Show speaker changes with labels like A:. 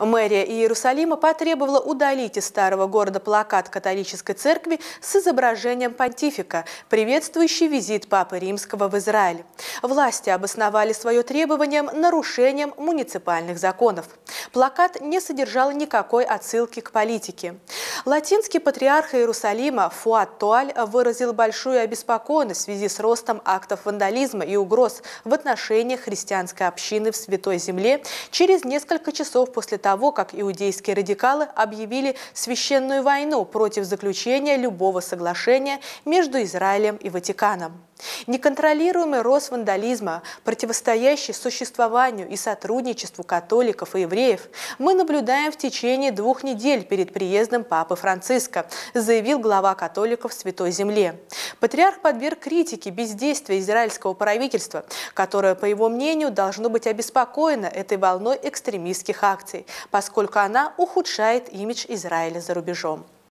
A: Мэрия Иерусалима потребовала удалить из старого города плакат католической церкви с изображением понтифика, приветствующий визит Папы Римского в Израиль. Власти обосновали свое требование нарушением муниципальных законов. Плакат не содержал никакой отсылки к политике. Латинский патриарх Иерусалима Фуат Туаль выразил большую обеспокоенность в связи с ростом актов вандализма и угроз в отношении христианской общины в Святой Земле через несколько часов после того, как иудейские радикалы объявили священную войну против заключения любого соглашения между Израилем и Ватиканом. Неконтролируемый рост вандализма, противостоящий существованию и сотрудничеству католиков и евреев, Киев мы наблюдаем в течение двух недель перед приездом Папы Франциска, заявил глава католиков Святой Земле. Патриарх подверг критике бездействия израильского правительства, которое, по его мнению, должно быть обеспокоено этой волной экстремистских акций, поскольку она ухудшает имидж Израиля за рубежом.